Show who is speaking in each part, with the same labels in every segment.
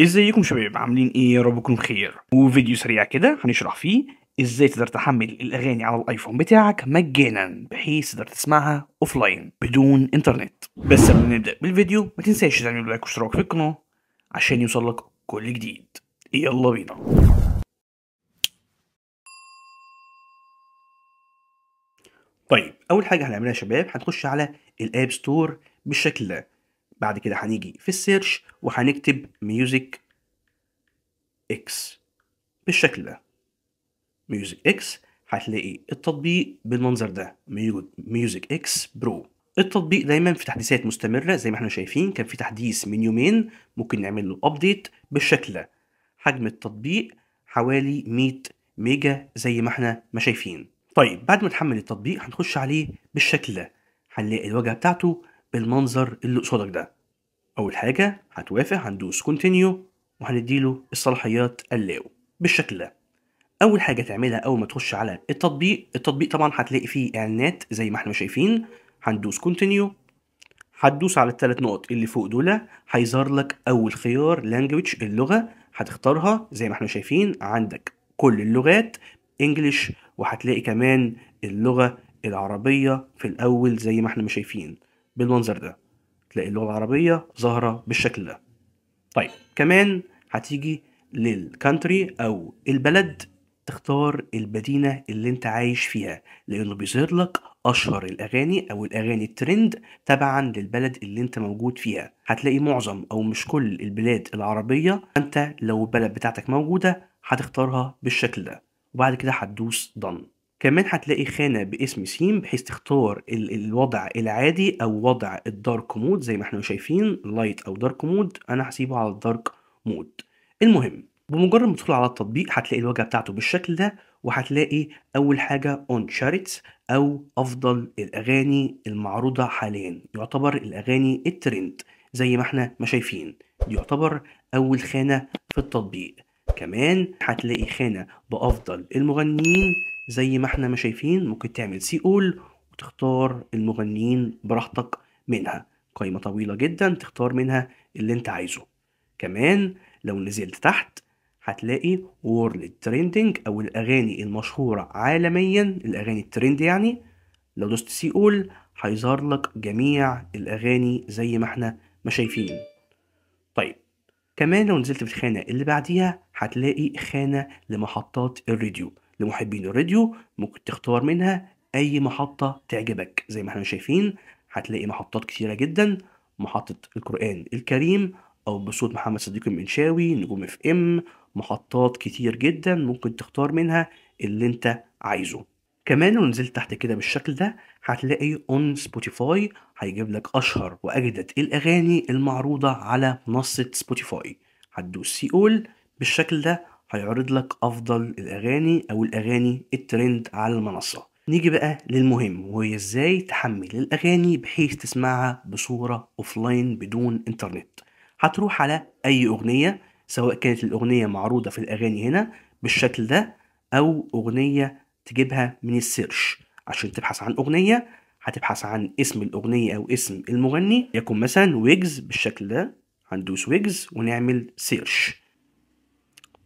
Speaker 1: ازيكم شباب عاملين ايه يا رب تكونوا بخير وفيديو سريع كده هنشرح فيه ازاي تقدر تحمل الاغاني على الايفون بتاعك مجانا بحيث تقدر تسمعها اوفلاين بدون انترنت بس قبل ما نبدا بالفيديو ما تنساش تعمل لايك واشتراك في القناه عشان يوصلك كل جديد يلا بينا طيب اول حاجه هنعملها يا شباب هنخش على الاب ستور بالشكل ده بعد كده هنيجي في السيرش وهنكتب ميوزك اكس بالشكل ده ميوزك اكس هتلاقي التطبيق بالمنظر ده ميوزك اكس برو التطبيق دايما في تحديثات مستمره زي ما احنا شايفين كان في تحديث من يومين ممكن نعمل له ابديت بالشكل ده حجم التطبيق حوالي 100 ميجا زي ما احنا ما شايفين طيب بعد ما نحمل التطبيق هنخش عليه بالشكل ده هنلاقي الواجهه بتاعته بالمنظر اللي قصادك ده اول حاجه هتوافق هندوس كونتينيو وهنديله الصلاحيات اللاو بالشكل ده اول حاجه تعملها اول ما تخش على التطبيق التطبيق طبعا هتلاقي فيه اعلانات زي ما احنا شايفين هندوس كونتينيو هتدوس على الثلاث نقط اللي فوق دول هيظهر لك اول خيار لانجويج اللغه هتختارها زي ما احنا شايفين عندك كل اللغات انجلش وهتلاقي كمان اللغه العربيه في الاول زي ما احنا شايفين بالمنظر ده تلاقي اللغه العربيه ظاهره بالشكل ده طيب كمان هتيجي للكانتري او البلد تختار المدينه اللي انت عايش فيها لانه بيظهر لك اشهر الاغاني او الاغاني الترند تبعا للبلد اللي انت موجود فيها هتلاقي معظم او مش كل البلاد العربيه انت لو البلد بتاعتك موجوده هتختارها بالشكل ده وبعد كده هتدوس done كمان هتلاقي خانه باسم سيم بحيث تختار ال الوضع العادي او وضع الدارك مود زي ما احنا شايفين لايت او دارك مود انا هسيبه على الدارك مود المهم بمجرد ما تدخل على التطبيق هتلاقي الواجهه بتاعته بالشكل ده وهتلاقي اول حاجه اون شارتس او افضل الاغاني المعروضه حاليا يعتبر الاغاني الترند زي ما احنا ما شايفين دي يعتبر اول خانه في التطبيق كمان هتلاقي خانه بافضل المغنيين زي ما احنا ما شايفين ممكن تعمل سي اول وتختار المغنيين براحتك منها قائمة طويلة جدا تختار منها اللي انت عايزه كمان لو نزلت تحت هتلاقي وورلد تريندنج او الاغاني المشهورة عالميا الاغاني الترند يعني لو دوست سي اول هيظهر لك جميع الاغاني زي ما احنا ما شايفين طيب كمان لو نزلت في الخانة اللي بعديها هتلاقي خانة لمحطات الراديو لمحبين الراديو ممكن تختار منها اي محطة تعجبك زي ما احنا شايفين هتلاقي محطات كتيرة جدا محطة القرآن الكريم او بصوت محمد صديق المنشاوي نجوم اف ام محطات كتير جدا ممكن تختار منها اللي انت عايزه كمان لو نزلت تحت كده بالشكل ده هتلاقي اون سبوتيفاي هيجيب لك اشهر واجدد الاغاني المعروضه على منصه سبوتيفاي هتدوس سي اول بالشكل ده هيعرض لك افضل الاغاني او الاغاني الترند على المنصه نيجي بقى للمهم وهي ازاي تحمل الاغاني بحيث تسمعها بصوره اوفلاين بدون انترنت هتروح على اي اغنيه سواء كانت الاغنيه معروضه في الاغاني هنا بالشكل ده او اغنيه تجيبها من السيرش عشان تبحث عن اغنيه هتبحث عن اسم الاغنيه او اسم المغني يكون مثلا ويجز بالشكل ده هندوس ويجز ونعمل سيرش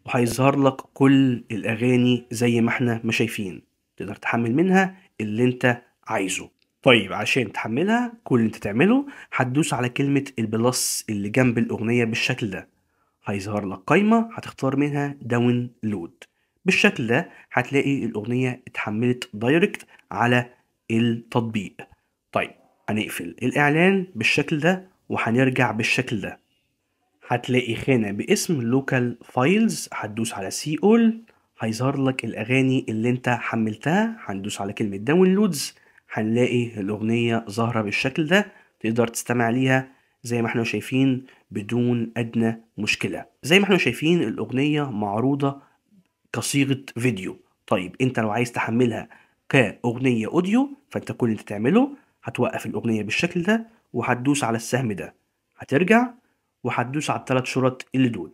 Speaker 1: وهيظهر لك كل الاغاني زي ما احنا ما شايفين تقدر تحمل منها اللي انت عايزه طيب عشان تحملها كل اللي انت تعمله هتدوس على كلمة البلس اللي جنب الأغنية بالشكل ده هيظهر لك قايمة هتختار منها داونلود بالشكل ده هتلاقي الأغنية اتحملت دايركت على التطبيق طيب هنقفل الإعلان بالشكل ده وهنرجع بالشكل ده هتلاقي خانة باسم لوكال فايلز هتدوس على سي اول هيظهر لك الاغاني اللي انت حملتها هندوس على كلمة داونلودز هنلاقي الاغنية ظاهرة بالشكل ده تقدر تستمع ليها زي ما احنا شايفين بدون ادنى مشكلة زي ما احنا شايفين الاغنية معروضة كصيغة فيديو طيب انت لو عايز تحملها كأغنية اوديو فانت كل اللي انت تعمله هتوقف الاغنية بالشكل ده وهتدوس على السهم ده هترجع وهتدوس على الثلاث شرط اللي دول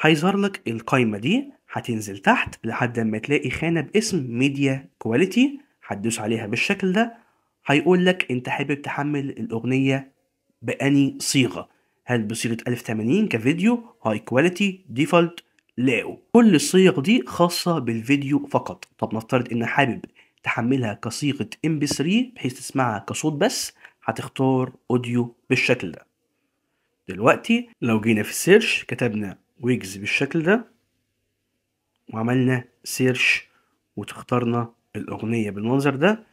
Speaker 1: هيظهر لك القايمة دي هتنزل تحت لحد ما تلاقي خانة باسم ميديا كواليتي هتدوس عليها بالشكل ده هيقول لك انت حابب تحمل الأغنية بأني صيغة هل بصيغة 1080 كفيديو هاي كواليتي ديفولت لاو كل الصيغ دي خاصة بالفيديو فقط طب نفترض ان حابب تحملها كصيغة mp3 بحيث تسمعها كصوت بس هتختار اوديو بالشكل ده دلوقتي لو جينا في السيرش كتبنا ويجز بالشكل ده وعملنا سيرش وتختارنا الأغنية بالمنظر ده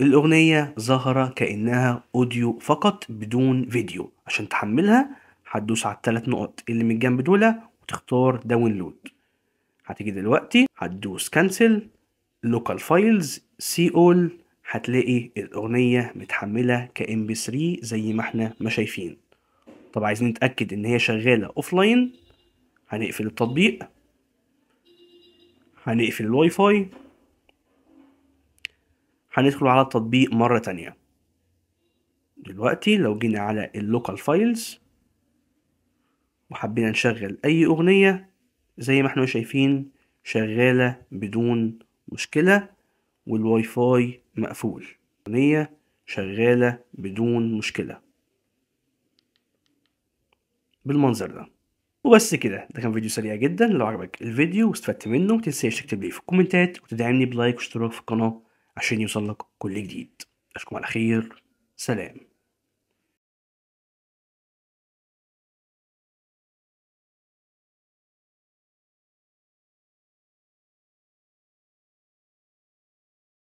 Speaker 1: الأغنية ظهر كأنها أوديو فقط بدون فيديو عشان تحملها هتدوس على الثلاث نقط اللي من الجنب دول وتختار داونلود هتيجي دلوقتي هتدوس كانسل لوكال فايلز سي اول هتلاقي الأغنية متحملة كإم بي 3 زي ما احنا ما شايفين طب عايزين نتأكد إن هي شغالة أوفلاين هنقفل التطبيق هنقفل الواي فاي هندخل على التطبيق مرة تانية دلوقتي لو جينا على اللوكال فايلز وحبينا نشغل أي أغنية زي ما احنا شايفين شغالة بدون مشكلة والواي فاي مقفول أغنية شغالة بدون مشكلة بالمنظر ده وبس كده ده كان فيديو سريع جدا لو عجبك الفيديو واستفدت منه متنساش تكتب لي في الكومنتات وتدعمني بلايك واشتراك في القناة عشان يوصلك كل جديد اشوفكم على خير سلام